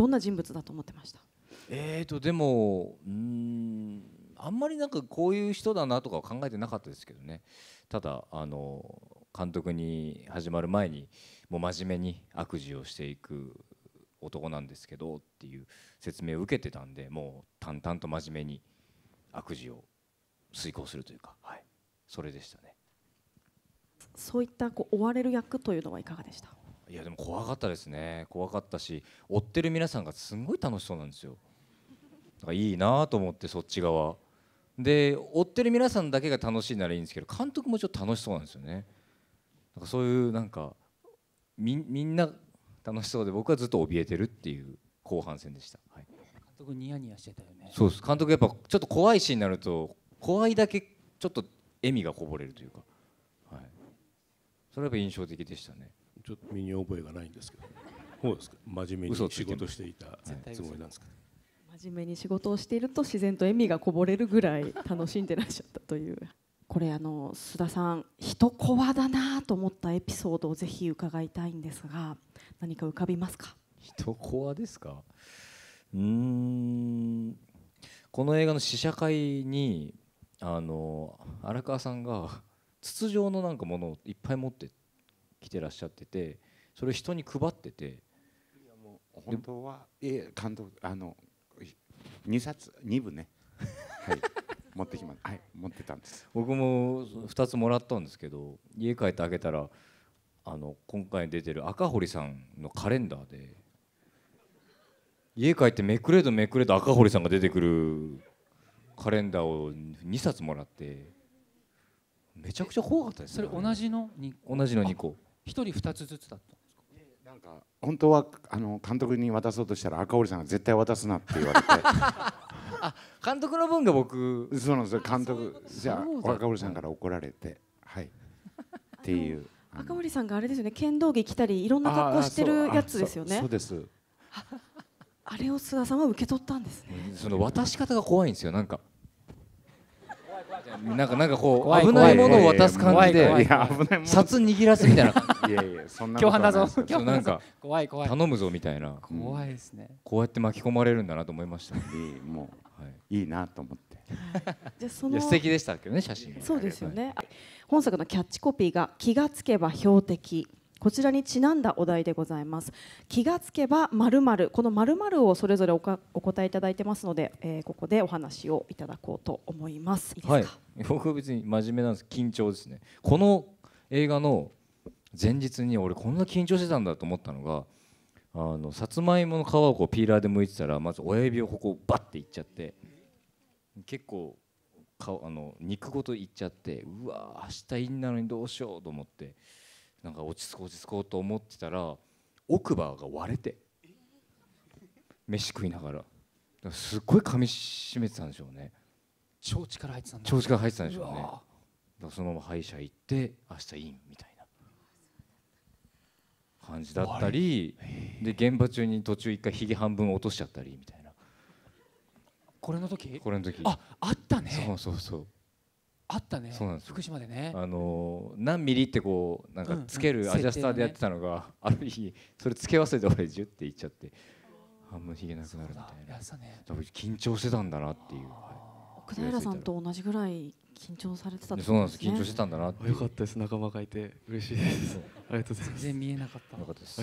どんな人物だと思ってましたえーとでもうんあんまりなんかこういう人だなとかは考えてなかったですけどねただあの監督に始まる前にもう真面目に悪事をしていく男なんですけどっていう説明を受けてたんでもう淡々と真面目に悪事を遂行するというか、はい、それでしたねそういったこう追われる役というのはいかがでしたいやでも怖かったですね怖かったし追ってる皆さんがすごい楽しそうなんですよだからいいなと思ってそっち側で追ってる皆さんだけが楽しいならいいんですけど監督もちょっと楽しそうなんですよねなんかそういうなんかみんな楽しそうで僕はずっと怯えてるっていう後半戦でした、はい、監督ニヤニヤしてたよねそうです監督やっぱちょっと怖いシーンになると怖いだけちょっと笑みがこぼれるというか、はい、それはやっぱ印象的でしたねちょっと身に覚えがないんですけどそうですか真面目に仕事していたつもりなんですか、ど真面目に仕事をしていると自然と笑みがこぼれるぐらい楽しんでらっしゃったというこれあの須田さん人コアだなと思ったエピソードをぜひ伺いたいんですが何か浮かびますか人コアですかうんこの映画の試写会にあの荒川さんが筒状のなんかものをいっぱい持ってって来てらっしゃっててそれを人に配ってて本当はえ監督あの2冊二部ね、はい、持ってきまはい持ってたんです僕も2つもらったんですけど家帰ってあげたらあの今回出てる赤堀さんのカレンダーで家帰ってめくれとめくれと赤堀さんが出てくるカレンダーを2冊もらってめちゃくちゃ怖かったです、ね、それ同じの同じの2個一人二つずつだったんですかなんか本当はあの監督に渡そうとしたら赤堀さんが絶対渡すなって言われて あ監督の分が僕そうなんですよ監督じゃあ赤堀さんから怒られてはいっていう赤堀さんがあれですよね剣道着着たりいろんな格好してるやつですよねそうです あれを菅さんは受け取ったんですねその渡し方が怖いんですよなんかなんかなんかこう危ないものを渡す感じで札握らすみたいな共犯だぞなんか怖い怖い頼むぞみたいな怖いですねこうやって巻き込まれるんだなと思いましたいいもういいなと思ってじゃその素敵でしたけどね写真そうですよね、本作のキャッチコピーが気がつけば標的こちらにちなんだお題でございます気がつけば〇〇この〇〇をそれぞれお答えいただいてますので、えー、ここでお話をいただこうと思いますいいですか、はい、僕は別に真面目なんです緊張ですねこの映画の前日に俺こんな緊張してたんだと思ったのがあのさつまいもの皮をこうピーラーで剥いてたらまず親指をここバッていっちゃって結構かあの肉ごといっちゃってうわ明日いいんなのにどうしようと思ってなんか落ち着こう落ち着こうと思ってたら奥歯が割れて飯食いながらすっごい噛みしめてたんでしょうね超力入ってたん入ってたんでしょうねうそのまま歯医者行って明日インみたいな感じだったりで現場中に途中一回ひげ半分落としちゃったりみたいなこれの時これの時ああったねそうそうそうあったね福島でねあの何ミリってこうなんかつけるアジャスターでやってたのが、ある日それつけ忘れて俺10っていっちゃって半分ひげなくなるみたいな緊張してたんだなっていう奥平さんと同じぐらい緊張されてたそうなんです緊張してたんだなよかったです仲間がいて嬉しいですありがとうございます全然見えなかったなかったです